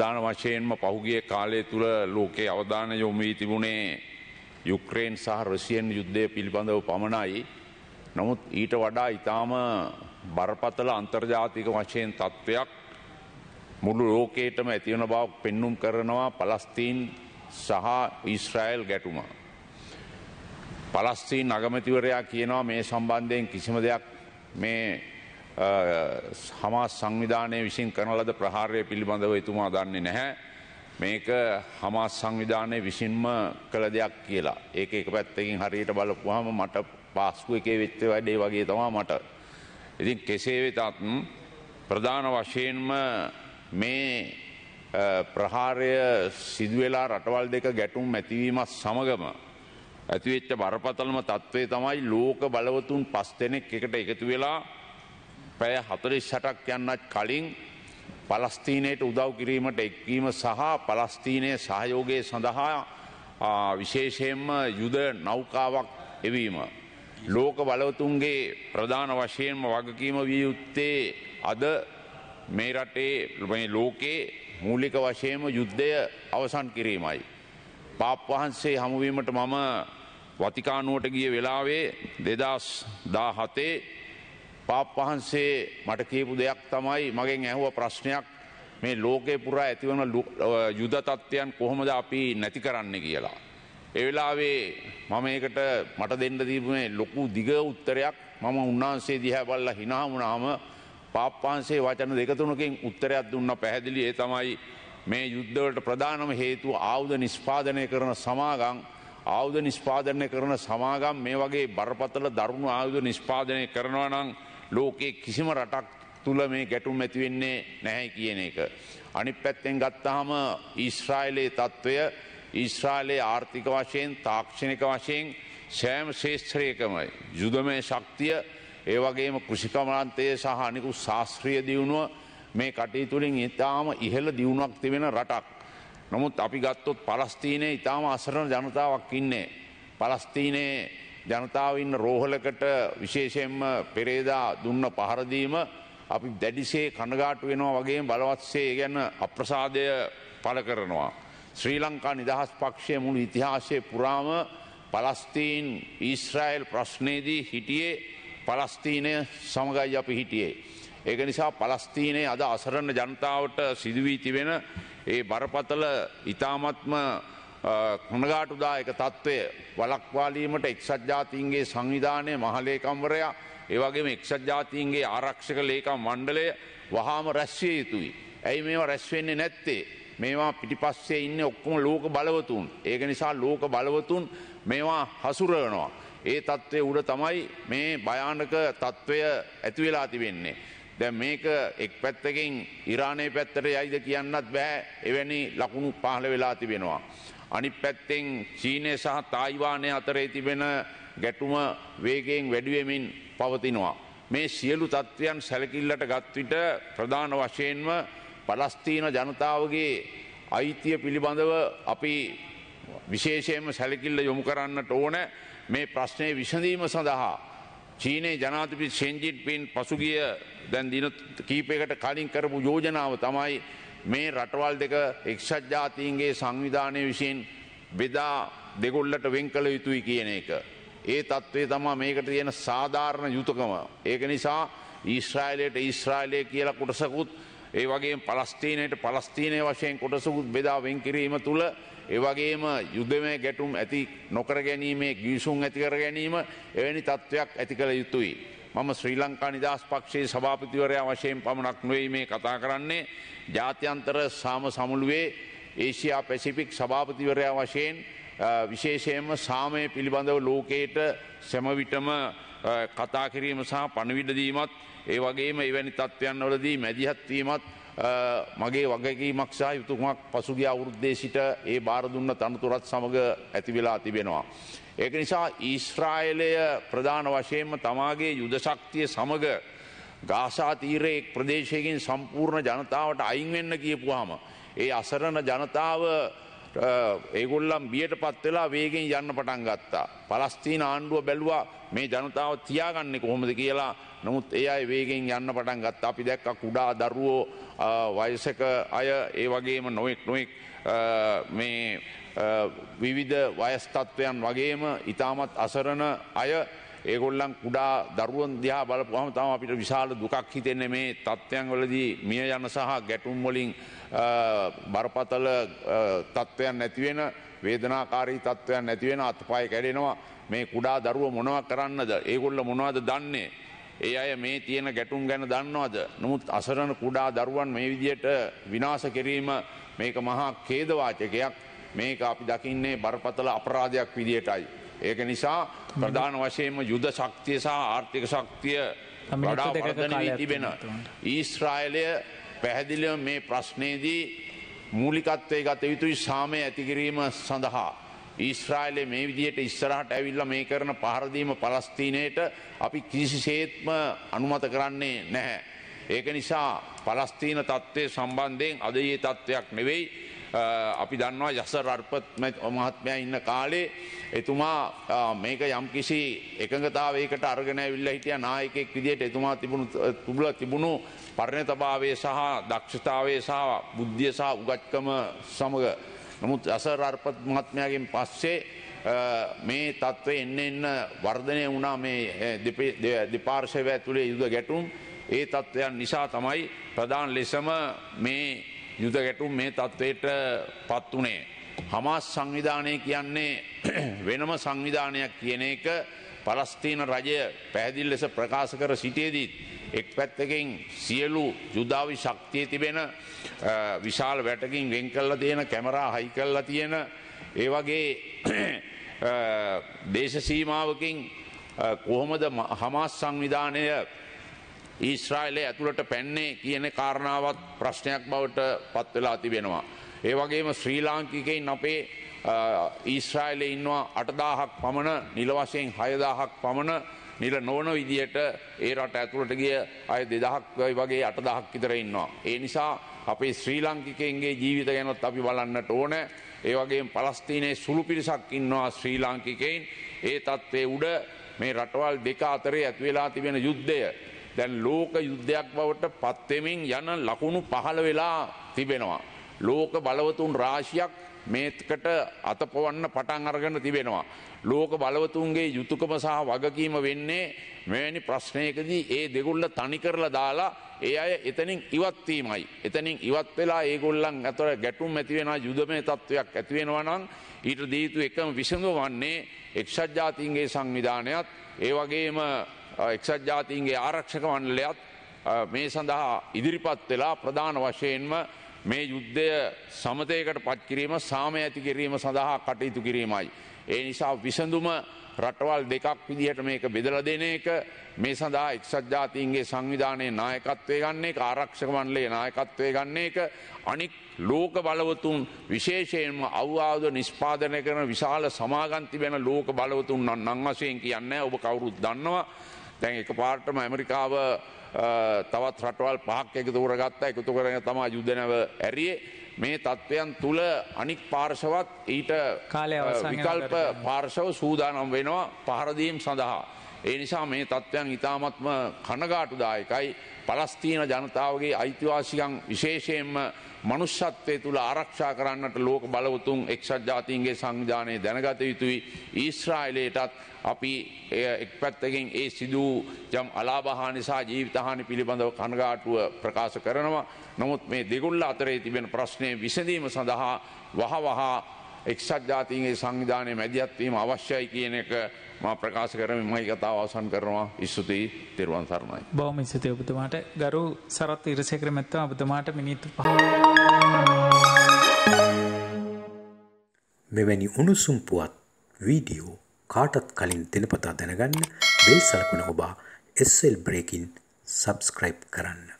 ප්‍රධාන වශයෙන්ම පහුගිය කාලය තුළ ලෝකයේ අවධාන යොමී තිබුණේ යුක්්‍රේන් සහ රසියෙන් යුද්ධය පිළිබඳව පමණයි. නමුත් ඊට වඩා ඉතාම බරපතල අන්තර්ජාතික වශයෙන් තත්ත්වයක් මුළු ලෝකයටම ඇතිවන බව පෙන්නුම් කරනවා පලස්තීන් සහ ඊස්රායිල් ගැටුම. පලස්තීන් අගමතිවරයා කියනවා මේ සම්බන්ධයෙන් කිසිම දෙයක් මේ හමා සංවිධානය විසින් කරන ලද ප්‍රහාරය පිළිබඳව එතුමා දන්නේ නැහැ. මේක හමා සංවිධානය විසින්ම කළ දෙයක් කියලා. ඒක එක පැත්තකින් හරියට බලපුහම මට පාස්කු එකේ වෙච්ච වැඩේ වගේ තමා මට. ඉතින් කෙසේ වෙතත් ප්‍රධාන වශයෙන්ම මේ ප්‍රහාරය සිදුවෙලා රටවල් දෙක ගැටුම් ඇතිවීමත් සමගම ඇතිවෙච්ච බරපතලම තත්ත්වය තමයි ලෝක බලවතුන් පස් දෙනෙක් එකට එකතු වෙලා පැය හතරිස් සටක් යන්නත් කලින් පලස්තීනයට උදව් කිරීමට එක්වීම සහ පලස්තීනය සහයෝගය සඳහා විශේෂයෙන්ම යුද නෞකාවක් එවීම. ලෝක බලවතුන්ගේ ප්‍රධාන වශයෙන්ම වගකීම විය යුත්තේ අද මේ රටේ ලෝකයේ මූලික වශයෙන්ම යුද්ධය අවසන් කිරීමයි. පාප් වහන්සේ හමුවීමට මම වතිකානුවට ගිය වෙලාවේ දෙදස් දා හතේ පාප් වහන්සේ මට කියපු දෙයක් තමයි මගෙන් ඇහුව ප්‍රශ්නයක් මේ ලෝකේ පුරා ඇතිවන යුද තත්ත්වයන් කොහොමද අපි නැති කරන්න කියලා. ඒ වෙලාවේ මම ඒකට මට දෙන්න දීපුනේ ලොකු දිග උත්තරයක් මම උන්වහන්සේ දිහා බල්ලා hina වුණාම පාප් වහන්සේ වචන දෙක තුනකින් උත්තරයක් දුන්න පැහැදිලි ඒ තමයි මේ යුද්ධවලට ප්‍රධානම හේතුව ආයුධ නිෂ්පාදනය කරන සමාගම් ආයුධ නිෂ්පාදනය කරන සමාගම් මේ වගේ බරපතල දරුණු ආයුධ නිෂ්පාදනය කරනවා නම් ලෝකයේ කිසිම රටක් තුළ මේ ගැටුම් ඇතිවෙන්නේ නැහැ කියන එක. අනිත් පැත්තෙන් ගත්තාම ඊශ්‍රායිලයේ තත්ත්වය ඊශ්‍රායිලයේ ආර්ථික වශයෙන් තාක්ෂණික වශයෙන් සෑම ශේෂත්‍රයකමයි යුදමය ශක්තිය ඒ වගේම කෘෂිකමලන්තයේ සහ අනිකු ශාස්ත්‍රීය දියුණුව මේ කටයුතුලින් ඉතාම ඉහළ දියුණුවක් තිබෙන රටක්. නමුත් අපි ගත්තොත් පලස්තීනය ඉතාම අසරණ ජනතාවක් ඉන්නේ. පලස්තීනයේ ජනතාව ඉන්න රෝහලකට විශේෂයෙන්ම පෙරේදා දුන්න පහරදීම අපි දැඩිසේ කණගාටු වෙනවා වගේ බලවත්සේ ගැන අප්‍රසාදය පල කරනවා. ශ්‍රී ලංකා නිදහස් පක්ෂය මුළු ඉතිහාසය පුරාම පලස්තීන් ඊස්රායිල් ප්‍රශ්නයේදී හිටියේ පලස්තීනය සමගයි අපි හිටියේ. ඒක නිසා පලස්තීනයේ අද අසරන්න ජනතාවට සිදුවී තිබෙන ඒ බරපතල ඉතාමත්ම කනගාටුදායක තත්ත්වය වලක්වාලීමට එක්සත් ජාතීන්ගේ සංවිධානය මහලේකම්වරයා ඒවගේම එක්සත් ජාතීන්ගේ ආරක්ෂක ලේකම් මණ්ඩලය වහාම රැස්විය යුතුයි. ඇයි මේවා රැස්වෙන්නේ නැත්තේ. මේවා පිටිපස්සේ ඉන්න ඔක්කොම ලෝක බලවතුන්. ඒක නිසා ලෝක බලවතුන් මේවා හසුරවනවා. ඒ තත්ත්වය උඩ තමයි මේ භයානක තත්ත්වය ඇතිවෙලා තිබෙන්නේ. දැ මේක එක් පැත්තකින් ඉරාණය පැත්තට යයිද කියන්නත් බෑ එවැනි ලකුණු පහළ වෙලා තිබෙනවා. අනිත් පැත්තෙන් චීනය සහ තායිවානය අතරේ තිබෙන ගැටුම වේගයෙන් වැඩිවෙමින් පවතිනවා. මේ සියලු තත්ත්වයන් සැලකිල්ලට ගත්විට ප්‍රධාන වශයෙන්ම පලස්තීන ජනතාවගේ අයිතිය පිළිබඳව අපි විශේෂයෙන්ම සැලකිල්ල යොමු කරන්නට ඕන මේ ප්‍රශ්නය විසඳීම සඳහා. චීනයේ ජනාතිපි සෙන්ජිට් පින් පසුගිය දැන් දින කීපයකට කලින් කරපු යෝජනාව තමයි මේ රටවල් දෙක එක්ෂත් ජාතීන්ගේ සංවිධානය විසින් බෙදා දෙගොල්ලට වෙන් කළ යුතුයි කියන එක. ඒ තත්ත්වේ තමා මේකට තියෙන සාධාරණ යුතුකම. ඒක නිසා ඊස්රායිලයට ඊස්රායිලය කියලා කොටසකුත් ඒ වගේ පලස්තීනයට පලස්තීනය වශයෙන් කොටසකුත් බෙදා වෙන්කිරීම තුළ ඒවගේම යුදමය ගැටුම් ඇති නොකර ගැනීමේ ගිවිසුම් ඇතිකර ගැනීම එවැනි තත්ත්වයක් ඇති කළ යුතුයි. මම ශ්‍රී ලංකා නිදහස් පක්ෂයේ සභාපතිවරයා වශයෙන් පමණක් නොවේ මේ කතා කරන්නේ ජාත්‍යන්තර සාම සමුළුවේ ඒෂයා පැසිෆික් සභාපතිවරයා වශයෙන් විශේෂයෙන්ම සාමය පිළිබඳව ලෝකයට සැමවිටම කතා කිරීම සහ පණවිඩදීමත් ඒ වගේම එවැනි තත්ත්වයන් වලදී මැදිහත්වීමත් මගේ වගකීමක් සහ යුතුකමක් පසුගිය අවුරුද්දේ සිට ඒ බාරදුන්න තනතුරත් සමඟ ඇතිවෙලා තිබෙනවා. ඒක නිසා ඊස්්‍රායිලය ප්‍රධාන වශයෙන්ම තමාගේ යුදශක්තිය සමඟ ගාසා තීරයෙක් ප්‍රදේශයකින් සම්පූර්ණ ජනතාවට අයින්වෙන්න කියපුහම. ඒ අසරණ ජනතාව ඒගොල්ලම් බියට පත් වෙලා වේගෙන් යන්න පටන් ගත්තා. පලස්තිීන ආණ්ඩුව බැලවා මේ ජනතාව තියාගන්නෙ කොහොමද කියලා නමුත් ඒ අයි වේගෙන් යන්න පටන් ගත්තා අපි දැක්ක කුඩා දරුවෝ වයසක අය ඒ වගේම නොෙක් නොෙක් මේ විවිධ වයස්තත්වයන් වගේම ඉතාමත් අසරණ අය ඒගොල්ලන් කුඩා දරුවන් දිහා බලපුහම තම අපිට විශාල දුකක් හිතෙන්නේ මේ තත්ත්වයන්වලදී මිය යන සහ ගැටුම්වලින් බරපතල තත්ත්වයන් නැතිවෙන වේදනාකාරී තත්ත්වයන් නැතිවෙන අත්පාය කැඩෙනවා මේ කුඩා දරුව මොනවක් කරන්නද ඒගොල්ල මොනවද දන්නේ. ඒ අය මේ තියෙන ගැටුම් ගැන දන්නවාද. නමුත් අසරණ කුඩා දරුවන් මේ විදියට විනාස කිරීම මේක මහා කේදවාචකයක් මේක අපි දකින්නේ බරපතල අපරාධයක් විදියටයි. ඒක නිසා ප්‍රධාන වශයෙන්ම යුද ශක්තිය සහ ආර්ථික ශක්තිය වඩා වර්ධන වී තිබෙන. ඊස්රායලය පැහැදිලිව මේ ප්‍රශ්නයේදී මූලිකත්වයේ ගත යුතුයි සාමය ඇතිකිරීම සඳහා. ඊස්රායිලේ මේ විදිහට ඉස්සරහට ඇවිල්ලා මේ කරන පහරදීම පලස්තීනයට අපි කිසිසේත්ම අනුමත කරන්නේ නැහැ. ඒක නිසා පලස්තීන තත්ත්වය සම්බන්ධයෙන් අදයේ තත්ත්වයක් නෙවෙයි අපි දන්නවා යසර් අර්පත් මහත්මයා ඉන්න කාලේ එතුමා මේක යම්කිසි එකඟතාවයකට අරගෙන ඇවිල්ලා හිටියා නායකයෙක් විදිහට එතුමා තිබුණු තුබල තිබුණු පරිණතභාවය සහ දක්ෂතාවය සහ බුද්ධිය සහ උගත්කම සමග නමුත් අසර් අර්පත් මහත්මයාගෙන් පස්සේ මේ තත්ත්වය එන්න එන්න වර්ධනය වුණා මේ දෙපාර්ශවය ඇතුළේ යුද ගැටුම් ඒ තත්ත්වයන් නිසා තමයි ප්‍රධාන ලෙසම මේ යුද ගැටුම් මේ තත්ත්වයට පත් වුණේ. හමාස් සංවිධානය කියන්නේ වෙනම සංවිධානයක් කියන එක පලස්තීන රජය පැහැදිල් ලෙස ප්‍රකාශ කර සිටියේදීත් එක් පැත්තකින් සියලු යුදාවි ශක්තිය තිබෙන විශාල වැටකින් වෙන් කළා තියෙන කැමරා හයි කළා තියෙන ඒ වගේ දේශ සීමාවකින් කොහොමද හමාස් සංවිධානය ඊශ්‍රායිලය ඇතුළට පැන්නේ කියන කාරණාවත් ප්‍රශ්නයක් බවට පත්වෙලා තිබෙනවා. ඒ වගේම ශ්‍රී ලාංකිකයින් අපේ ඊශ්‍රායිලය ඉන්නවා අටදාහක් පමණ නිලවශයෙන් හයදාහක් පමණ නිල නොවන විදියට ඒ රට ඇතුළට ගිය අය දෙදහක් වගේ අටදහක් විතර ඉන්නවා. ඒ නිසා අපේ ශ්‍රී ලාංකිකයන්ගේ ජීවිත ගැනත් අපි බලන්නට ඕන. ඒ වගේම පලස්තීනයේ සුළු පිරිසක් ඉන්නවා ශ්‍රී ලාංකිකයින්. ඒ තත්ත්වයේ උඩ මේ රටවල් දෙක අතරේ ඇති වෙලා තිබෙන යුද්ධය දැන් ලෝක යුද්ධයක් බවට පත්වෙමින් යන ලකුණු පහළ වෙලා තිබෙනවා. ලෝක බලවතුන් රාශියක් මේකට අතපොවන්න පටන් අරගෙන තිබෙනවා. ලෝක බලවතුන්ගේ යුතුයකම සහ වගකීම වෙන්නේ මෙවැනි ප්‍රශ්නයකදී ඒ දෙගොල්ල තනි කරලා දාලා ඒ අය එතනින් ඉවත් වීමයි. එතනින් ඉවත් වෙලා ඒගොල්ලන් අතර ගැටුම් ඇති වෙනා යුදමය තත්වයක් ඇති වෙනවා නම් ඊට දීතු එකම විසඳුම වන්නේ එක්සත් ජාතීන්ගේ සංවිධානයත් ඒ වගේම එක්සත් ජාතින්ගේ ආරක්ෂක මණ්ඩලයත් මේ සඳහා ඉදිරිපත් වෙලා ප්‍රධාන වශයෙන්ම මේ යුද්ධය සමතයකට පත්කිරීම සාමය ඇති කිරීම සඳහා කටයුතු කිරීමයි. ඒ නිසා විසඳුම රටවල් දෙකක් විදිහට මේක බෙදල දෙන එක මේ සඳහා එක්සත් ජාතීන්ගේ සංවිධානයේ නායකත්වය ගන්නේ ආරක්ෂක මණ්ඩලයේ නායකත්වය ගන්න එක අනික් ලෝක බලවතුන් විශේෂයෙන්ම අවවාද නිෂ්පාදනය කරන විශාල සමාගම් තිබෙන ලෝක බලවතුන් නම් වශයෙන් කියන්නේ ඔබ කවුරුත් දන්නවා දැන් එක පාර්ටම ඇමරිකාව තවත් රටවල් පහක් එක තෝරගත්ත එකතු කරන තමා යුදනව ඇරියේ මේ තත්ත්වයන් තුළ අනික් පාර්ශවත් ඊට විකල්ප පාර්ශව සූදානම් වෙනවා පහරදීම් සඳහා. ඒ නිසා මේ තත්ත්වයන් ඉතාමත්ම කනගාටුදායකයි පලස්තීන ජනතාවගේ අයිතිවාසිකම් විශේෂයෙන්ම මනුෂ්‍යත්වය තුළ ආරක්ෂා කරන්නට ලෝක බලවතුන් එක්සත් ජාතීන්ගේ සංවිධානය දැනගත යුතුයි ඊස්රායිලයටත් අපි එක් පැත්තකින් ඒ සිදූ යම් අලාභහා නිසා ජීවිතහානි පිළිබඳව කනගාටුව ප්‍රකාශ කරනවා නමුත් මේ දෙගුල්ල අතරේ තිබෙන ප්‍රශ්නය විසඳීම සඳහා වහවහා එක්සත් ජාතීන්ගේ සංවිධානයේ මැදිහත් වීම අවශ්‍යයි කියන එක මම ප්‍රකාශ කරමින් මම කතාව අවසන් කරනවා. ඉස්තුතියි තෙරුවන් සරණයි. බොහොම ස්තුතියි ඔබතුමාට. ගරු සරත් ඉරසේකර මැතිතුමා ඔබතුමාට මිනිත්තු 5 මෙවැනි උණුසුම් පුවත් වීඩියෝ කාටත් කලින් දිනපතා දැනගන්න බෙල් සලකුණ ඔබ SL Breaking subscribe කරන්න.